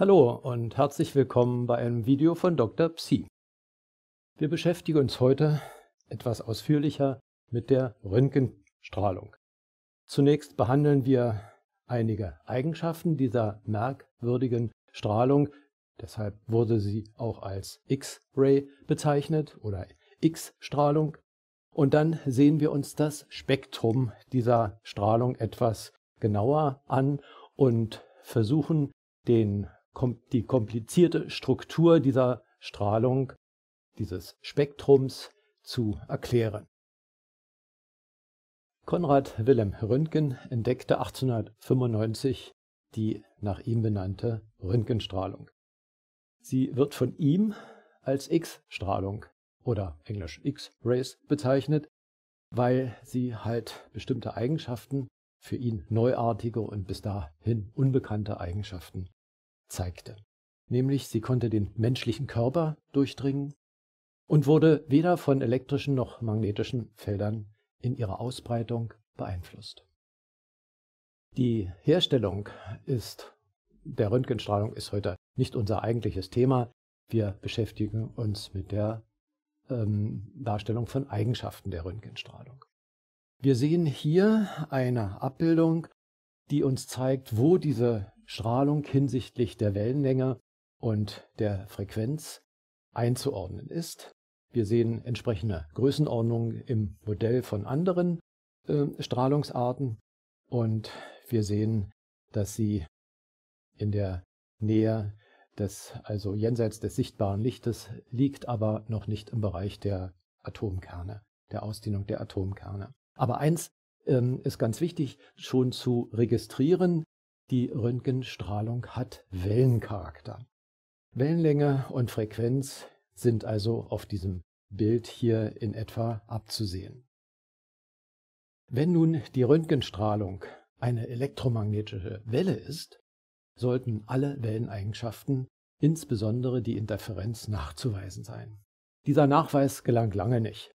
Hallo und herzlich willkommen bei einem Video von Dr. Psi. Wir beschäftigen uns heute etwas ausführlicher mit der Röntgenstrahlung. Zunächst behandeln wir einige Eigenschaften dieser merkwürdigen Strahlung, deshalb wurde sie auch als X-Ray bezeichnet oder X-Strahlung. Und dann sehen wir uns das Spektrum dieser Strahlung etwas genauer an und versuchen den die komplizierte Struktur dieser Strahlung, dieses Spektrums zu erklären. Konrad Wilhelm Röntgen entdeckte 1895 die nach ihm benannte Röntgenstrahlung. Sie wird von ihm als X-Strahlung oder englisch X-Rays bezeichnet, weil sie halt bestimmte Eigenschaften, für ihn neuartige und bis dahin unbekannte Eigenschaften zeigte. Nämlich sie konnte den menschlichen Körper durchdringen und wurde weder von elektrischen noch magnetischen Feldern in ihrer Ausbreitung beeinflusst. Die Herstellung ist der Röntgenstrahlung ist heute nicht unser eigentliches Thema. Wir beschäftigen uns mit der ähm, Darstellung von Eigenschaften der Röntgenstrahlung. Wir sehen hier eine Abbildung, die uns zeigt, wo diese Strahlung hinsichtlich der Wellenlänge und der Frequenz einzuordnen ist. Wir sehen entsprechende Größenordnungen im Modell von anderen äh, Strahlungsarten und wir sehen, dass sie in der Nähe des, also jenseits des sichtbaren Lichtes, liegt aber noch nicht im Bereich der Atomkerne, der Ausdehnung der Atomkerne. Aber eins ähm, ist ganz wichtig, schon zu registrieren, die Röntgenstrahlung hat Wellencharakter. Wellenlänge und Frequenz sind also auf diesem Bild hier in etwa abzusehen. Wenn nun die Röntgenstrahlung eine elektromagnetische Welle ist, sollten alle Welleneigenschaften, insbesondere die Interferenz, nachzuweisen sein. Dieser Nachweis gelang lange nicht.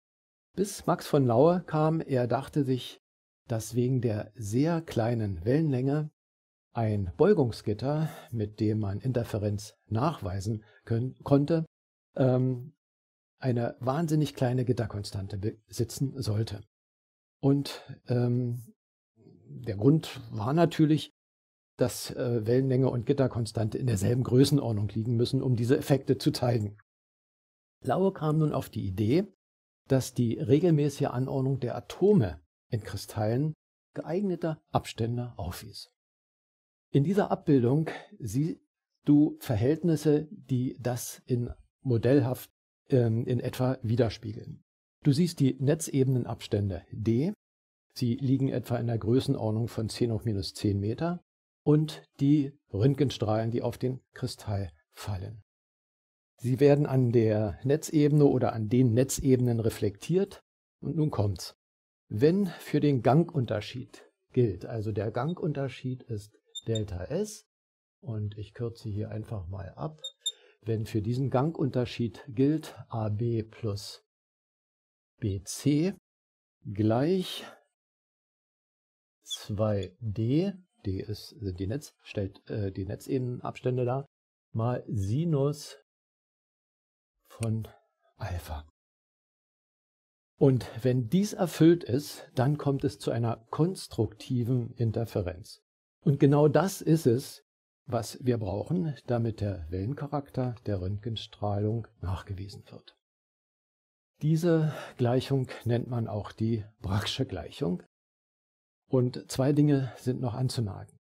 Bis Max von Laue kam, er dachte sich, dass wegen der sehr kleinen Wellenlänge ein Beugungsgitter, mit dem man Interferenz nachweisen können, konnte, ähm, eine wahnsinnig kleine Gitterkonstante besitzen sollte. Und ähm, der Grund war natürlich, dass äh, Wellenlänge und Gitterkonstante in derselben Größenordnung liegen müssen, um diese Effekte zu zeigen. Laue kam nun auf die Idee, dass die regelmäßige Anordnung der Atome in Kristallen geeigneter Abstände aufwies. In dieser Abbildung siehst du Verhältnisse, die das in modellhaft ähm, in etwa widerspiegeln. Du siehst die Netzebenenabstände d, sie liegen etwa in der Größenordnung von 10 hoch minus 10 Meter und die Röntgenstrahlen, die auf den Kristall fallen. Sie werden an der Netzebene oder an den Netzebenen reflektiert und nun kommt's. Wenn für den Gangunterschied gilt, also der Gangunterschied ist Delta S. Und ich kürze hier einfach mal ab, wenn für diesen Gangunterschied gilt AB plus BC gleich 2D, D ist, sind die Netz, stellt äh, die Netzebenenabstände dar, mal Sinus von Alpha. Und wenn dies erfüllt ist, dann kommt es zu einer konstruktiven Interferenz. Und genau das ist es, was wir brauchen, damit der Wellencharakter der Röntgenstrahlung nachgewiesen wird. Diese Gleichung nennt man auch die Bracksche Gleichung. Und zwei Dinge sind noch anzumerken.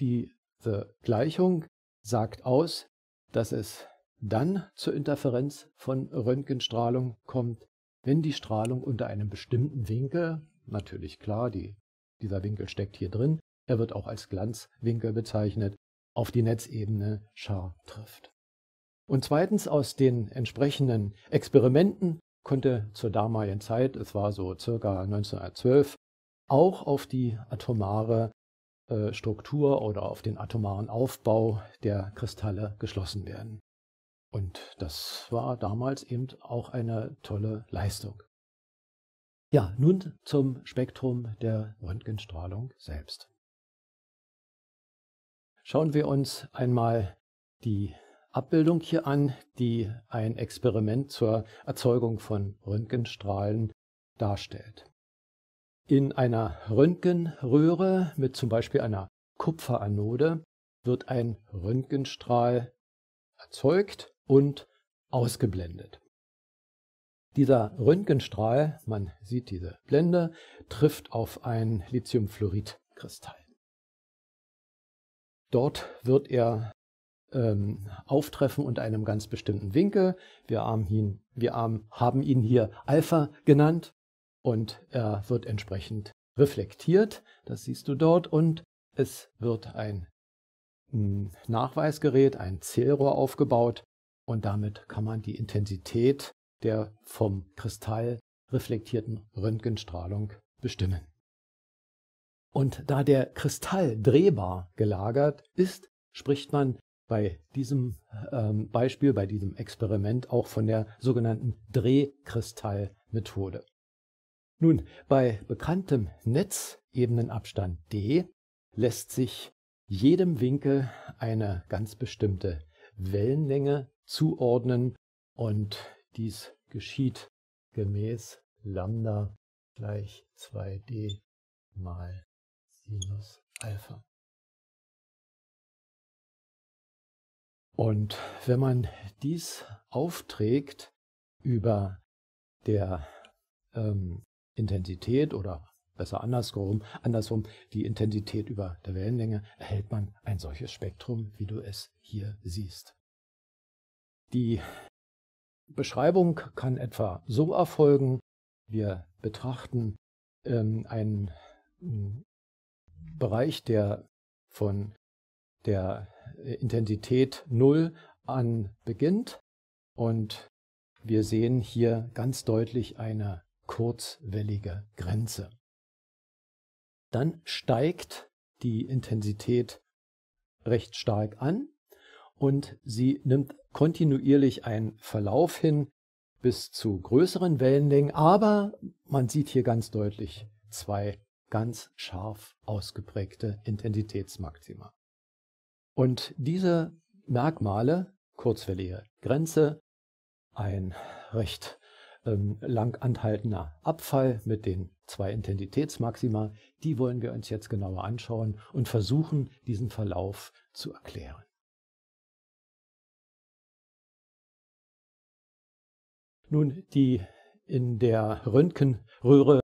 Diese Gleichung sagt aus, dass es dann zur Interferenz von Röntgenstrahlung kommt, wenn die Strahlung unter einem bestimmten Winkel, natürlich klar, die, dieser Winkel steckt hier drin, er wird auch als Glanzwinkel bezeichnet, auf die Netzebene Schar trifft. Und zweitens aus den entsprechenden Experimenten konnte zur damaligen Zeit, es war so circa 1912, auch auf die atomare äh, Struktur oder auf den atomaren Aufbau der Kristalle geschlossen werden. Und das war damals eben auch eine tolle Leistung. Ja, nun zum Spektrum der Röntgenstrahlung selbst. Schauen wir uns einmal die Abbildung hier an, die ein Experiment zur Erzeugung von Röntgenstrahlen darstellt. In einer Röntgenröhre mit zum Beispiel einer Kupferanode wird ein Röntgenstrahl erzeugt und ausgeblendet. Dieser Röntgenstrahl, man sieht diese Blende, trifft auf ein Lithiumfluoridkristall. Dort wird er ähm, auftreffen unter einem ganz bestimmten Winkel. Wir haben ihn, wir haben ihn hier Alpha genannt und er wird entsprechend reflektiert. Das siehst du dort und es wird ein hm, Nachweisgerät, ein Zählrohr aufgebaut und damit kann man die Intensität der vom Kristall reflektierten Röntgenstrahlung bestimmen. Und da der Kristall drehbar gelagert ist, spricht man bei diesem ähm, Beispiel, bei diesem Experiment auch von der sogenannten Drehkristallmethode. Nun, bei bekanntem Netzebenenabstand d lässt sich jedem Winkel eine ganz bestimmte Wellenlänge zuordnen und dies geschieht gemäß Lambda gleich 2d mal minus Alpha. Und wenn man dies aufträgt über der ähm, Intensität oder besser andersrum, andersrum die Intensität über der Wellenlänge, erhält man ein solches Spektrum, wie du es hier siehst. Die Beschreibung kann etwa so erfolgen, wir betrachten ähm, ein hm, Bereich, der von der äh, Intensität 0 an beginnt. Und wir sehen hier ganz deutlich eine kurzwellige Grenze. Dann steigt die Intensität recht stark an und sie nimmt kontinuierlich einen Verlauf hin bis zu größeren Wellenlängen, aber man sieht hier ganz deutlich zwei ganz scharf ausgeprägte Intensitätsmaxima. Und diese Merkmale, kurzwellige Grenze, ein recht ähm, lang anhaltender Abfall mit den zwei Intensitätsmaxima, die wollen wir uns jetzt genauer anschauen und versuchen, diesen Verlauf zu erklären. Nun, die in der Röntgenröhre